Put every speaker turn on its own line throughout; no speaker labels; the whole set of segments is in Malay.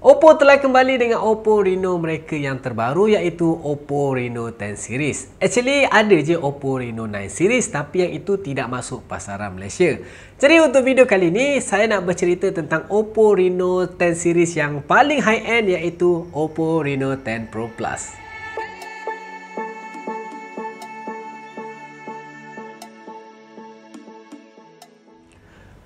Oppo telah kembali dengan Oppo Reno mereka yang terbaru iaitu Oppo Reno 10 series. Actually ada je Oppo Reno 9 series tapi yang itu tidak masuk pasaran Malaysia. Jadi untuk video kali ini saya nak bercerita tentang Oppo Reno 10 series yang paling high end iaitu Oppo Reno 10 Pro Plus.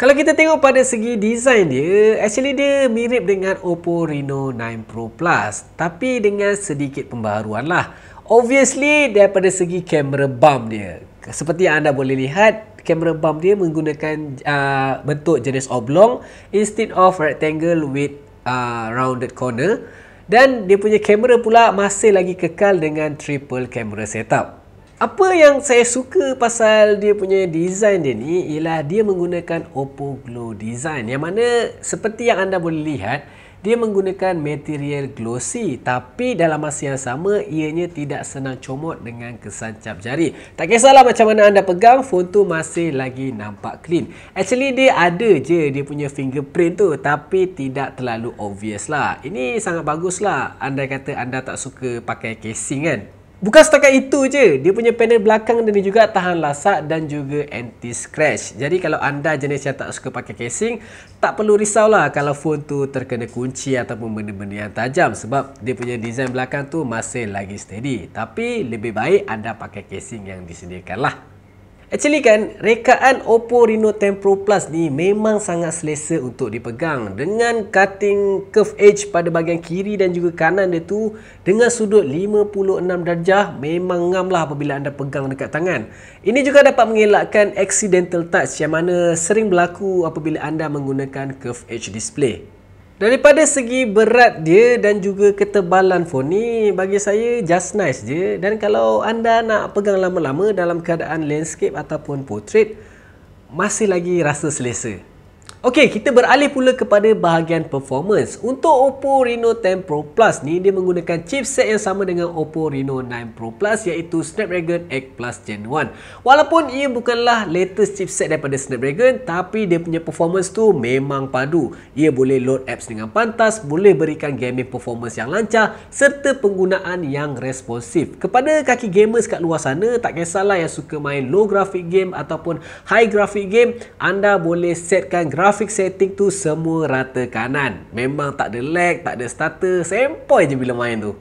Kalau kita tengok pada segi desain dia, actually dia mirip dengan Oppo Reno 9 Pro Plus tapi dengan sedikit pembaharuan lah. Obviously daripada segi kamera bump dia. Seperti yang anda boleh lihat, kamera bump dia menggunakan uh, bentuk jenis oblong instead of rectangle with uh, rounded corner dan dia punya kamera pula masih lagi kekal dengan triple camera setup. Apa yang saya suka pasal dia punya design dia ni ialah dia menggunakan Oppo Glow design yang mana seperti yang anda boleh lihat dia menggunakan material glossy tapi dalam masa yang sama ianya tidak senang comot dengan kesan cap jari. Tak kisahlah macam mana anda pegang, phone tu masih lagi nampak clean. Actually dia ada je dia punya fingerprint tu tapi tidak terlalu obvious lah. Ini sangat bagus lah andai kata anda tak suka pakai casing kan. Bukan setakat itu je, dia punya panel belakang dia juga tahan lasak dan juga anti scratch. Jadi kalau anda jenis yang tak suka pakai casing, tak perlu risau lah kalau phone tu terkena kunci ataupun benda-benda yang tajam sebab dia punya desain belakang tu masih lagi steady. Tapi lebih baik anda pakai casing yang disediakan lah. Actually kan, rekaan Oppo Reno10 Pro Plus ni memang sangat selesa untuk dipegang dengan cutting curve edge pada bahagian kiri dan juga kanan dia tu dengan sudut 56 darjah memang ngam lah apabila anda pegang dekat tangan Ini juga dapat mengelakkan accidental touch yang mana sering berlaku apabila anda menggunakan curve edge display Daripada segi berat dia dan juga ketebalan phone ni bagi saya just nice je dan kalau anda nak pegang lama-lama dalam keadaan landscape ataupun portrait masih lagi rasa selesa. Okey, kita beralih pula kepada bahagian performance. Untuk Oppo Reno 10 Pro Plus ni, dia menggunakan chipset yang sama dengan Oppo Reno 9 Pro Plus iaitu Snapdragon 8 Plus Gen 1. Walaupun ia bukanlah latest chipset daripada Snapdragon, tapi dia punya performance tu memang padu. Ia boleh load apps dengan pantas, boleh berikan gaming performance yang lancar serta penggunaan yang responsif. Kepada kaki gamers kat luar sana, tak kisahlah yang suka main low graphic game ataupun high graphic game, anda boleh setkan grafik grafik setting tu semua rata kanan. Memang tak ada lag, tak ada stutter, sempoi je bila main tu.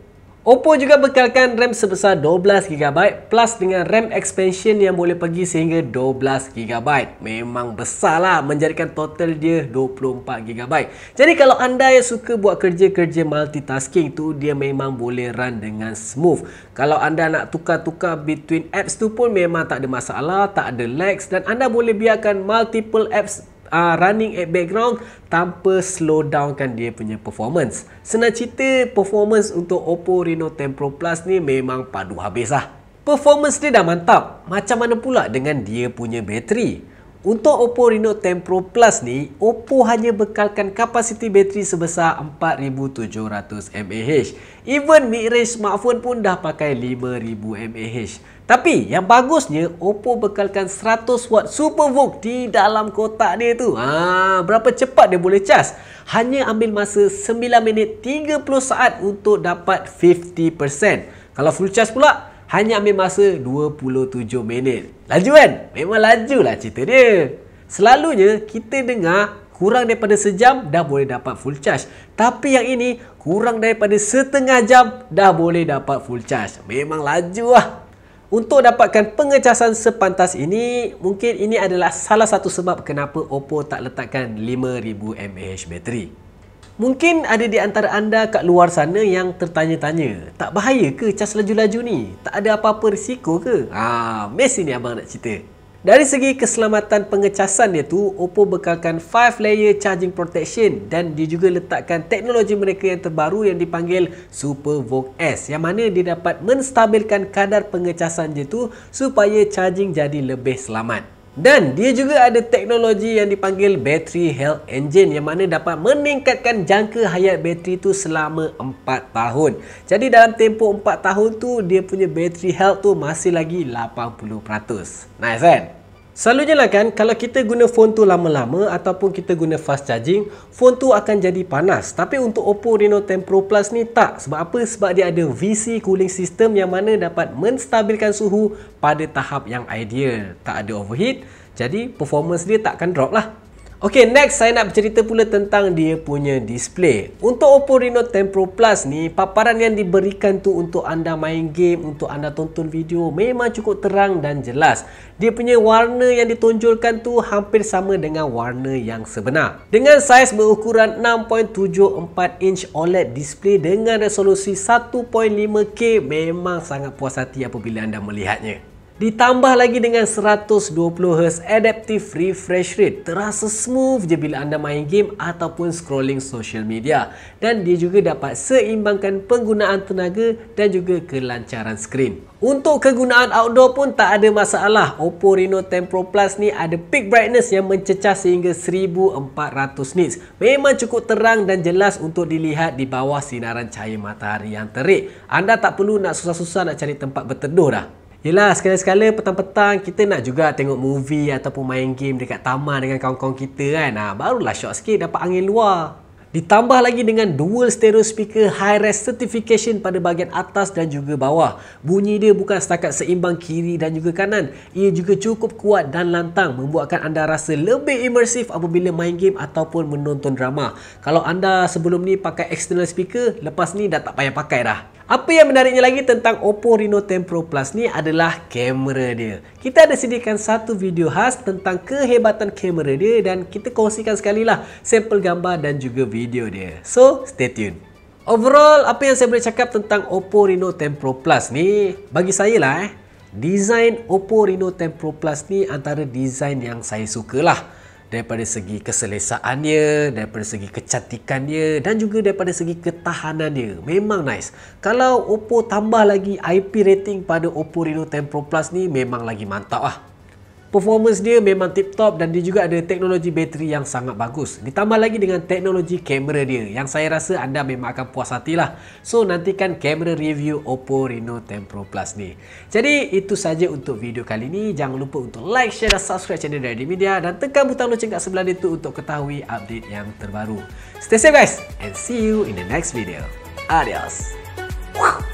Oppo juga bekalkan RAM sebesar 12GB plus dengan RAM expansion yang boleh pergi sehingga 12GB. Memang besar lah menjadikan total dia 24GB. Jadi kalau anda yang suka buat kerja-kerja multitasking tu, dia memang boleh run dengan smooth. Kalau anda nak tukar-tukar between apps tu pun memang tak ada masalah, tak ada lags dan anda boleh biarkan multiple apps uh, running at background tanpa slow downkan dia punya performance. Senang cerita performance untuk Oppo Reno 10 Pro Plus ni memang padu habis lah. Performance dia dah mantap. Macam mana pula dengan dia punya bateri? Untuk Oppo Reno 10 Pro Plus ni, Oppo hanya bekalkan kapasiti bateri sebesar 4700 mAh. Even mid-range smartphone pun dah pakai 5000 mAh. Tapi yang bagusnya Oppo bekalkan 100 watt SuperVOOC di dalam kotak dia tu. Ha, berapa cepat dia boleh charge? Hanya ambil masa 9 minit 30 saat untuk dapat 50%. Kalau full charge pula hanya ambil masa 27 minit. Laju kan? Memang lajulah cerita dia. Selalunya kita dengar kurang daripada sejam dah boleh dapat full charge. Tapi yang ini kurang daripada setengah jam dah boleh dapat full charge. Memang laju lah. Untuk dapatkan pengecasan sepantas ini, mungkin ini adalah salah satu sebab kenapa Oppo tak letakkan 5000 mAh bateri. Mungkin ada di antara anda kat luar sana yang tertanya-tanya, tak bahaya ke cas laju-laju ni? Tak ada apa-apa risiko ke? Ah, ha, mesti ni abang nak cerita. Dari segi keselamatan pengecasan dia tu, Oppo bekalkan 5 layer charging protection dan dia juga letakkan teknologi mereka yang terbaru yang dipanggil Super Vogue S yang mana dia dapat menstabilkan kadar pengecasan dia tu supaya charging jadi lebih selamat. Dan dia juga ada teknologi yang dipanggil Battery Health Engine yang mana dapat meningkatkan jangka hayat bateri tu selama 4 tahun. Jadi dalam tempoh 4 tahun tu dia punya battery health tu masih lagi 80%. Nice kan? Eh? Selalunya lah kan, kalau kita guna phone tu lama-lama ataupun kita guna fast charging, phone tu akan jadi panas. Tapi untuk Oppo Reno10 Pro Plus ni tak. Sebab apa? Sebab dia ada VC cooling system yang mana dapat menstabilkan suhu pada tahap yang ideal. Tak ada overheat, jadi performance dia takkan drop lah. Okay, next saya nak bercerita pula tentang dia punya display. Untuk Oppo Reno 10 Pro Plus ni, paparan yang diberikan tu untuk anda main game, untuk anda tonton video memang cukup terang dan jelas. Dia punya warna yang ditonjolkan tu hampir sama dengan warna yang sebenar. Dengan saiz berukuran 6.74 inch OLED display dengan resolusi 1.5K memang sangat puas hati apabila anda melihatnya. Ditambah lagi dengan 120Hz Adaptive Refresh Rate Terasa smooth je bila anda main game ataupun scrolling social media Dan dia juga dapat seimbangkan penggunaan tenaga dan juga kelancaran skrin Untuk kegunaan outdoor pun tak ada masalah Oppo Reno 10 Pro Plus ni ada peak brightness yang mencecah sehingga 1400 nits Memang cukup terang dan jelas untuk dilihat di bawah sinaran cahaya matahari yang terik Anda tak perlu nak susah-susah nak cari tempat berteduh dah Yelah, sekali-sekala petang-petang kita nak juga tengok movie ataupun main game dekat taman dengan kawan-kawan kita kan. Ha, barulah shock sikit dapat angin luar. Ditambah lagi dengan dual stereo speaker high res certification pada bahagian atas dan juga bawah. Bunyi dia bukan setakat seimbang kiri dan juga kanan. Ia juga cukup kuat dan lantang membuatkan anda rasa lebih imersif apabila main game ataupun menonton drama. Kalau anda sebelum ni pakai external speaker, lepas ni dah tak payah pakai dah. Apa yang menariknya lagi tentang Oppo Reno10 Pro Plus ni adalah kamera dia. Kita ada sediakan satu video khas tentang kehebatan kamera dia dan kita kongsikan sekali lah sampel gambar dan juga video dia. So, stay tuned. Overall, apa yang saya boleh cakap tentang Oppo Reno10 Pro Plus ni, bagi saya lah eh, design Oppo Reno10 Pro Plus ni antara design yang saya sukalah. lah daripada segi keselesaannya, daripada segi kecantikan dia dan juga daripada segi ketahanan dia. Memang nice. Kalau Oppo tambah lagi IP rating pada Oppo Reno 10 Pro Plus ni memang lagi mantap lah performance dia memang tip top dan dia juga ada teknologi bateri yang sangat bagus ditambah lagi dengan teknologi kamera dia yang saya rasa anda memang akan puas hatilah so nantikan kamera review Oppo Reno 10 Pro Plus ni jadi itu saja untuk video kali ini jangan lupa untuk like share dan subscribe channel Dari Media dan tekan butang lonceng kat sebelah dia tu untuk ketahui update yang terbaru stay safe guys and see you in the next video adios Whew.